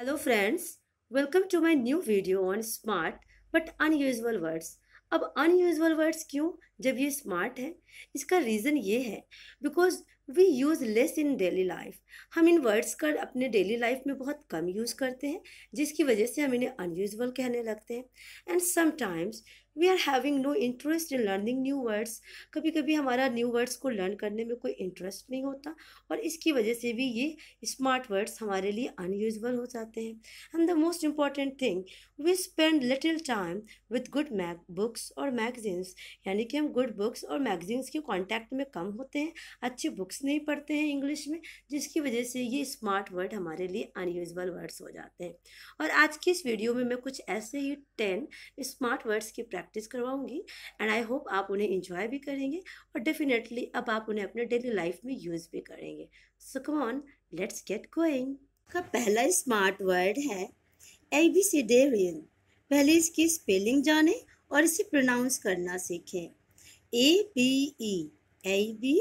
Hello friends welcome to my new video on smart but unusual words अब unusual words क्यों जब ये smart है इसका रीज़न ये है because we use less in daily life हम इन वर्ड्स का अपने डेली लाइफ में बहुत कम यूज़ करते हैं जिसकी वजह से हम इन्हें अनयूजल कहने लगते हैं and sometimes we are having no interest in learning new words कभी कभी हमारा न्यू वर्ड्स को लर्न करने में कोई इंटरेस्ट नहीं होता और इसकी वजह से भी ये स्मार्ट वर्ड्स हमारे लिए अनयूजल हो जाते हैं and the most important thing we spend little time with good mag books और मैगजीन्स यानी कि हम गुड बुक्स और मैगजीन्स के कॉन्टैक्ट में कम होते हैं अच्छी बुक्स नहीं पढ़ते हैं इंग्लिश में जिसकी वजह से ये स्मार्ट वर्ड हमारे लिए अनयूजल वर्ड्स हो जाते हैं और आज की इस वीडियो में मैं कुछ ऐसे ही टेन स्मार्ट वर्ड्स की प्रैक्टिस प्रैक्टिस करवाऊंगी एंड आई होप आप उन्हें इंजॉय भी करेंगे और डेफिनेटली अब आप उन्हें अपने डेली लाइफ में यूज़ भी करेंगे so come on let's get going का पहला स्मार्ट वर्ड है ए बी सी डेरियन पहले इसकी स्पेलिंग जाने और इसे प्रोनाउंस करना सीखें A B E A B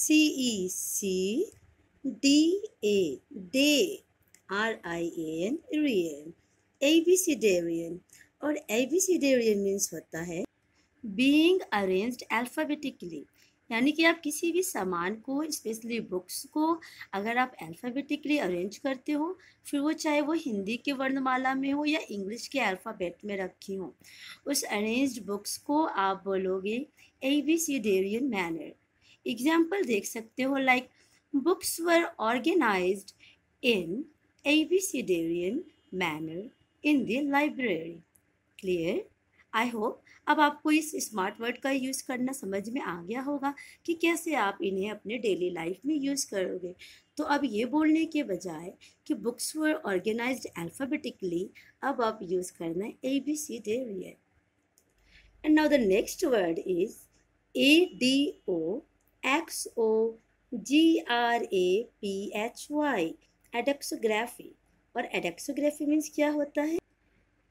C E C D A D R I N रियन ए बी सी डेरियन और A B C D means होता है बीइंग अरेंज्ड अल्फ़ाबेटिकली यानी कि आप किसी भी सामान को स्पेशली बुक्स को अगर आप अल्फ़ाबेटिकली अरेंज करते हो फिर वो चाहे वो हिंदी के वर्णमाला में हो या इंग्लिश के अल्फ़ाबेट में रखी हो उस अरेंज्ड बुक्स को आप बोलोगे A B abecedarian manner example देख सकते हो like books were organize in A B abecedarian manner in the library clear I hope अब आपको इस स्मार्ट वर्ड का यूज़ करना समझ में आ गया होगा कि कैसे आप इन्हें अपने डेली लाइफ में यूज़ करोगे तो अब ये बोलने के बजाय कि बुक्स वर ऑर्गेनाइज अल्फ़ाबेटिकली अब आप यूज़ करना ए बी सी डे रही है and now the next word is A D O X O G R A P H Y adoxography और एडेक्सोग्राफी मीन्स क्या होता है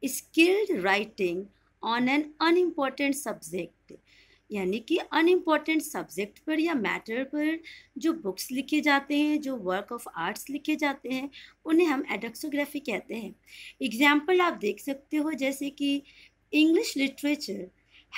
skilled writing on an unimportant subject यानी कि अनइम्पॉर्टेंट सब्जेक्ट पर या मैटर पर जो बुक्स लिखे जाते हैं जो वर्क ऑफ आर्ट्स लिखे जाते हैं उन्हें हम एडक्सोग्राफी कहते हैं एग्जाम्पल आप देख सकते हो जैसे कि English literature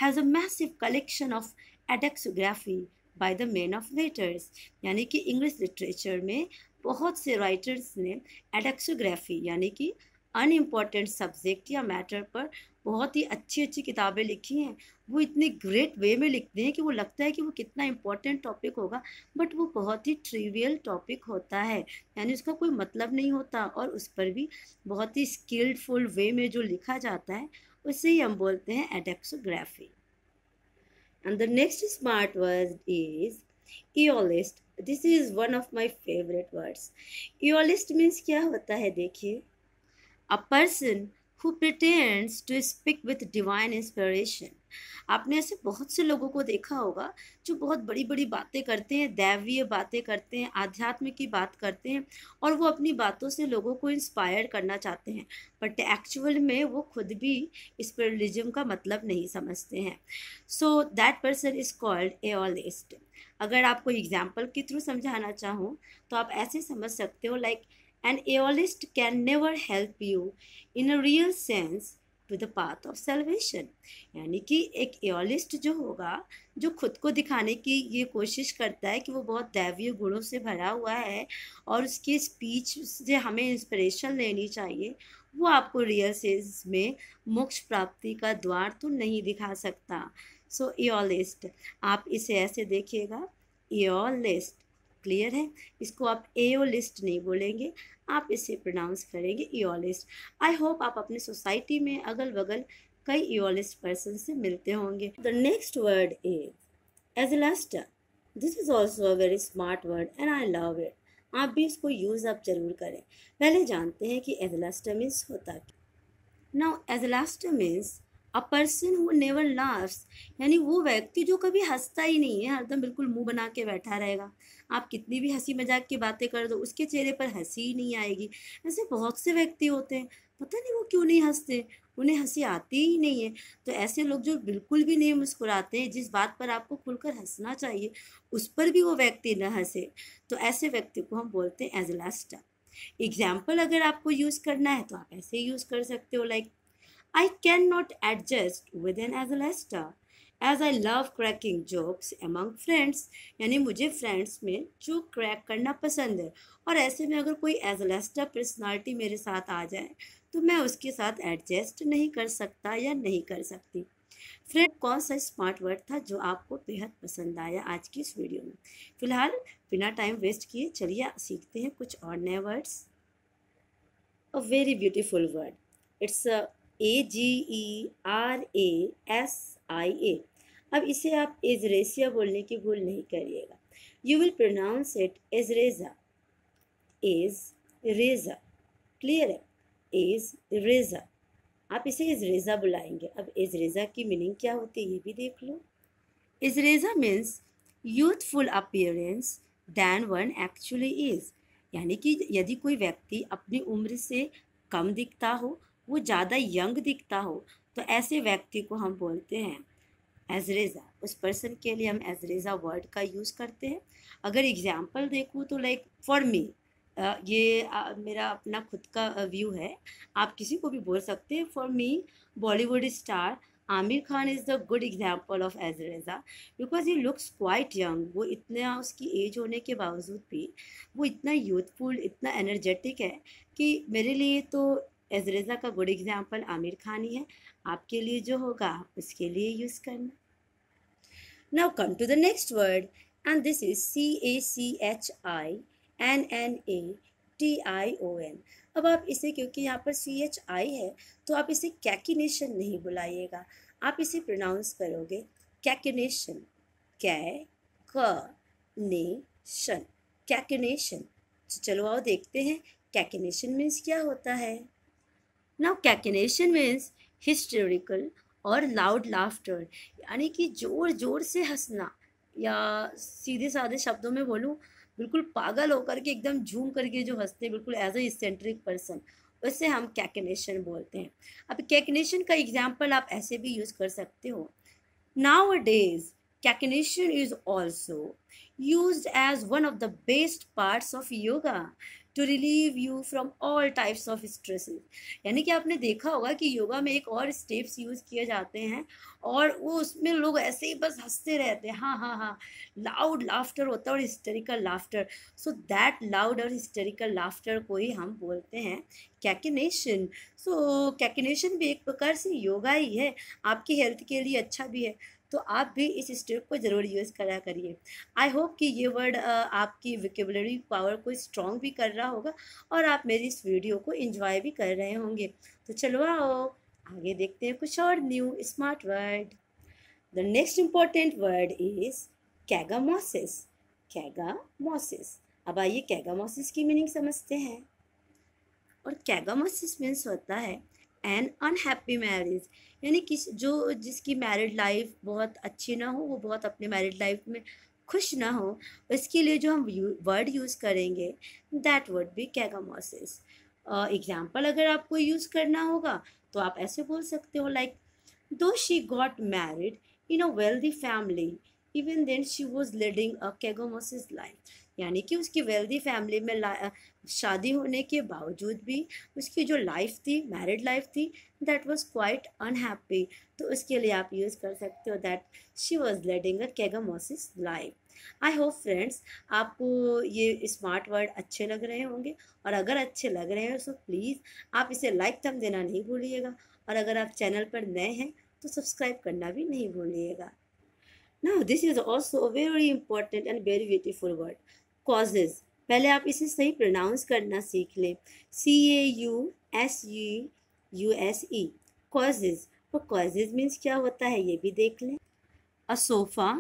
has a massive collection of adoxography by the man of letters यानी कि इंग्लिश लिटरेचर में बहुत से राइटर्स ने एडक्सोग्राफी यानी कि अनइम्पॉर्टेंट सब्जेक्ट या मैटर पर बहुत ही अच्छी अच्छी किताबें लिखी हैं वो इतने ग्रेट वे में लिखते हैं कि वो लगता है कि वो कितना इम्पॉर्टेंट टॉपिक होगा बट वो बहुत ही ट्रिवियल टॉपिक होता है यानी उसका कोई मतलब नहीं होता और उस पर भी बहुत ही स्किल्डफुल वे में जो लिखा जाता है उसे ही हम बोलते हैं adoxography and the next smart word is aeolist this is one of my favourite words aeolist means क्या होता है देखिए a person who pretends to speak with divine inspiration आपने ऐसे बहुत से लोगों को देखा होगा जो बहुत बड़ी बड़ी बातें करते हैं दैवीय बातें करते हैं आध्यात्म की बात करते हैं और वो अपनी बातों से लोगों को इंस्पायर करना चाहते हैं बट एक्चुअल में वो खुद भी स्पिरिलिज्म का मतलब नहीं समझते हैं so that person is called aeolist अगर आपको एग्जाम्पल के थ्रू समझाना चाहूँ तो आप ऐसे समझ सकते हो like like, An aeolist can never help you in a real sense to the path of salvation यानी कि एक एयलिस्ट जो होगा जो खुद को दिखाने की ये कोशिश करता है कि वो बहुत दैवीय गुणों से भरा हुआ है और उसकी स्पीच से हमें इंस्पिरेशन लेनी चाहिए वो आपको रियल सेंस में मोक्ष प्राप्ति का द्वार तो नहीं दिखा सकता सो so, एयलिस्ट आप इसे ऐसे देखिएगा एओलिस्ट क्लियर है इसको आप एओलिस्ट नहीं बोलेंगे आप इसे प्रोनाउंस करेंगे ईओलिस्ट आई होप आप अपनी सोसाइटी में अगल बगल कई ईओलिस्ट e पर्सन से मिलते होंगे the next word is agelast this is also a very smart word and I love it आप भी इसको यूज़ आप ज़रूर करें पहले जानते हैं कि एजलास्टर मीन्स होता क्या now agelast means a person who never laughs यानी वो व्यक्ति जो कभी हंसता ही नहीं है हरदम बिल्कुल मुंह बना के बैठा रहेगा आप कितनी भी हंसी मजाक की बातें कर दो उसके चेहरे पर हंसी ही नहीं आएगी ऐसे बहुत से व्यक्ति होते हैं पता नहीं वो क्यों नहीं हंसते उन्हें हंसी आती ही नहीं है तो ऐसे लोग जो बिल्कुल भी नहीं मुस्कुराते हैं जिस बात पर आपको खुलकर हंसना चाहिए उस पर भी वो व्यक्ति न हंसे तो ऐसे व्यक्ति को हम बोलते हैं एज लास्ट एग्जाम्पल अगर आपको यूज़ करना है तो आप ऐसे यूज़ कर सकते हो like I cannot adjust as a lester as I love cracking jokes among friends यानी मुझे फ्रेंड्स में जो क्रैक करना पसंद है और ऐसे में अगर कोई lester personality मेरे साथ आ जाए तो मैं उसके साथ एडजस्ट नहीं कर सकता या नहीं कर सकती फ्रेंड कौन सा स्मार्ट वर्ड था जो आपको बेहद पसंद आया आज की इस वीडियो में फिलहाल बिना टाइम वेस्ट किए चलिए सीखते हैं कुछ और नए words a very beautiful word it's a A G E R A S I A अब इसे आप एजरेसिया बोलने की भूल नहीं करिएगा you will pronounce it agerasia agerasia clear है एज रेजा आप इसे एजरेजा बुलाएंगे अब एजरेजा की मीनिंग क्या होती है ये भी देख लो agerasia means youthful appearance than one actually is यानी कि यदि कोई व्यक्ति अपनी उम्र से कम दिखता हो वो ज़्यादा यंग दिखता हो तो ऐसे व्यक्ति को हम बोलते हैं एजरेज़ा उस पर्सन के लिए हम एजरेज़ा वर्ड का यूज़ करते हैं अगर एग्ज़ाम्पल देखूँ तो लाइक फॉर मी ये आ, मेरा अपना खुद का व्यू है आप किसी को भी बोल सकते हैं for me Bollywood star Aamir Khan is the good example of agerasia because he looks quite young वो इतना उसकी एज होने के बावजूद भी वो इतना यूथफुल इतना एनर्जेटिक है कि मेरे लिए तो एजरेजा का गुड एग्जाम्पल आमिर खान ही है आपके लिए जो होगा उसके लिए यूज़ करना now come to the next word and this is C A C H I N N A T I O N अब आप इसे क्योंकि यहाँ पर सी एच आई है तो आप इसे कैकिनेशन नहीं बुलाइएगा आप इसे प्रोनाउंस करोगे कैकिनेशन कै क ने शन कैकिनेशन तो चलो आओ देखते हैं कैकिनेशन मीन्स क्या होता है नाउ कैकेनेशन मीन्स हिस्टोरिकल और लाउड लाफ्टर यानी कि ज़ोर ज़ोर से हंसना या सीधे साधे शब्दों में बोलूँ बिल्कुल पागल होकर के एकदम झूम करके जो हंसते हैं बिल्कुल एज ए पर्सन उससे हम कैकनेशन बोलते हैं अब कैकनेशन का एग्जाम्पल आप ऐसे भी यूज़ कर सकते हो now days cachinnation is also use as one of the best parts of yoga to relieve you from all types of stresses यानी कि आपने देखा होगा कि योगा में एक और स्टेप्स यूज़ किए जाते हैं और वो उसमें लोग ऐसे ही बस हंसते रहते हैं हाँ हाँ हाँ लाउड लाफ्टर होता है और hysterical laughter so that loud और हिस्टेरिकल लाफ्टर को ही हम बोलते हैं कैकिनेशन सो कैकिनेशन भी एक प्रकार से योगा ही है आपकी हेल्थ के लिए अच्छा भी है तो आप भी इस स्टेप को ज़रूर यूज़ करा करिए आई होप कि ये वर्ड आपकी विकेबलरी पावर को स्ट्रॉन्ग भी कर रहा होगा और आप मेरी इस वीडियो को इंजॉय भी कर रहे होंगे तो चलो आओ आगे देखते हैं कुछ और new smart word the next important word is cagamosis cagamosis अब आइए कैगामोसिस की मीनिंग समझते हैं और कैगामोसिस मीन्स होता है एंड अनहैप्पी मैरिज यानी किस जो जिसकी मैरिड लाइफ बहुत अच्छी ना हो वो बहुत अपने मैरिड लाइफ में खुश ना हो इसके लिए जो हम वर्ड यूज़ करेंगे दैट वर्ड भी कैगामोसिस एग्जाम्पल अगर आपको यूज़ करना होगा तो आप ऐसे बोल सकते हो like though she got married in a wealthy family even then she was leading a cagamosis life यानी कि उसकी वेल्दी फैमिली में शादी होने के बावजूद भी उसकी जो लाइफ थी मैरिड लाइफ थी दैट वाज क्वाइट अनहैप्पी तो उसके लिए आप यूज़ कर सकते हो that she was leading a cagamosis life I hope friends आपको ये स्मार्ट वर्ड अच्छे लग रहे होंगे और अगर अच्छे लग रहे हैं तो प्लीज़ आप इसे लाइक थम देना नहीं भूलिएगा और अगर आप चैनल पर नए हैं तो सब्सक्राइब करना भी नहीं भूलिएगा ना this is also very important and very beautiful word causeuse पहले आप इसे सही प्रोनाउंस करना सीख लें C A U S U U S E causeuse तो कॉजेज मीन्स क्या होता है ये भी देख लें a sofa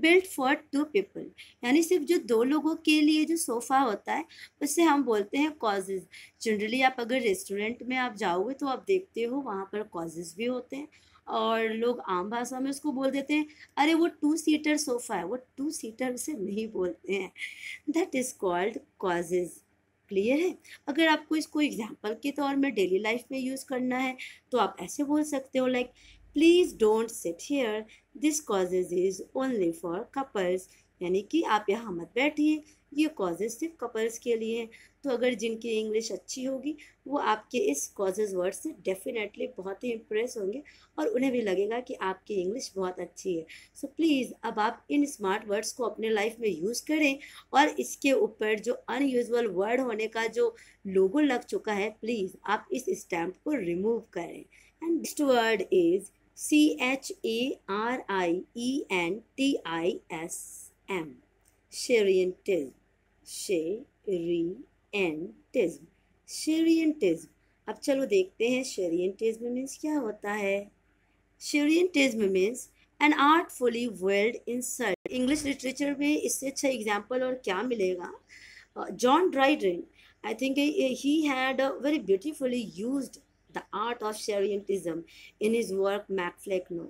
built for two people यानी सिर्फ जो दो लोगों के लिए जो सोफ़ा होता है उससे हम बोलते हैं कॉजेज़ जनरली आप अगर रेस्टोरेंट में आप जाओगे तो आप देखते हो वहाँ पर कॉजेज़ भी होते हैं और लोग आम भाषा में उसको बोल देते हैं अरे वो टू सीटर सोफ़ा है वो टू सीटर उसे नहीं बोलते हैं that is called causeuse clear है अगर आपको इसको एग्जाम्पल के तौर में डेली लाइफ में यूज़ करना है तो आप ऐसे बोल सकते हो like please don't sit here this causeuse is only for couples यानी कि आप यहाँ मत बैठिए ये कॉजेज सिर्फ कपल्स के लिए हैं तो अगर जिनकी इंग्लिश अच्छी होगी वो आपके इस कॉजेज वर्ड से डेफिनेटली बहुत ही इम्प्रेस होंगे और उन्हें भी लगेगा कि आपकी इंग्लिश बहुत अच्छी है सो so, प्लीज़ अब आप इन स्मार्ट वर्ड्स को अपने लाइफ में यूज़ करें और इसके ऊपर जो अनयूजल वर्ड होने का जो लोगो लग चुका है प्लीज़ आप इस स्टैम्प को रिमूव करें and next word is C H A R I E N T I S M charientism charientism charientism अब चलो देखते हैं शेरियंटिज्म मीन्स क्या होता है charientism means an artfully veiled insult English literature में इससे अच्छा एग्जाम्पल और क्या मिलेगा John Dryden I think he had very beautifully used The Art of Sherringtism in his work Lecno.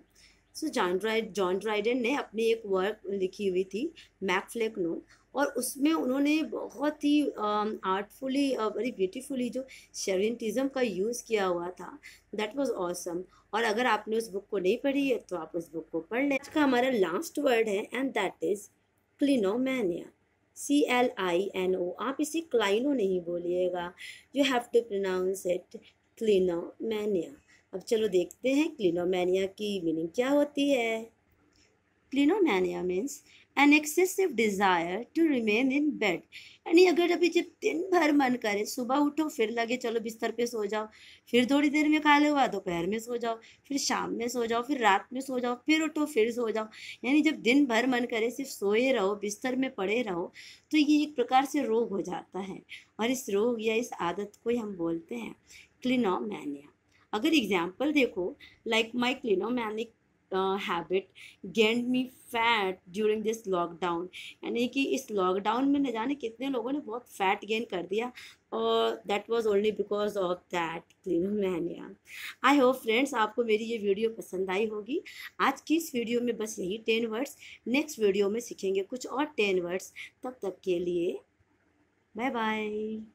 So John Dryden John Dryden ने अपनी एक work लिखी हुई थी मैकफ्लेकनो और उसमें उन्होंने बहुत ही आर्टफुली वेरी ब्यूटीफुली जो शेरियटिज़म का यूज़ किया हुआ था दैट वाज ऑसम और अगर आपने उस बुक को नहीं पढ़ी है तो आप उस बुक को पढ़ लें इसका हमारा लास्ट वर्ड है and that is clinomania C L I N O आप इसे क्लाइनो नहीं बोलिएगा you have to pronounce it clinomania अब चलो देखते हैं क्लिनोमैनिया की मीनिंग क्या होती है clinomania means an excessive desire to remain in bed यानी अगर अभी जब दिन भर मन करे सुबह उठो फिर लगे चलो बिस्तर पे सो जाओ फिर थोड़ी देर में खा हुआ दोपहर में सो जाओ फिर शाम में सो जाओ फिर रात में सो जाओ फिर उठो फिर सो जाओ यानी जब दिन भर मन करे सिर्फ सोए रहो बिस्तर में पड़े रहो तो ये एक प्रकार से रोग हो जाता है और इस रोग या इस आदत को ही हम बोलते हैं क्लिनोमैनिया अगर एग्जाम्पल देखो like my clinomanic habit gained me fat during this lockdown यानी कि इस लॉकडाउन में न जाने कितने लोगों ने बहुत फैट गेन कर दिया और that was only because of that clinomania I hope friends आपको मेरी ये वीडियो पसंद आई होगी आज की इस वीडियो में बस यही टेन वर्ड्स नेक्स्ट वीडियो में सीखेंगे कुछ और टेन वर्ड्स तब तक के लिए बाय बाय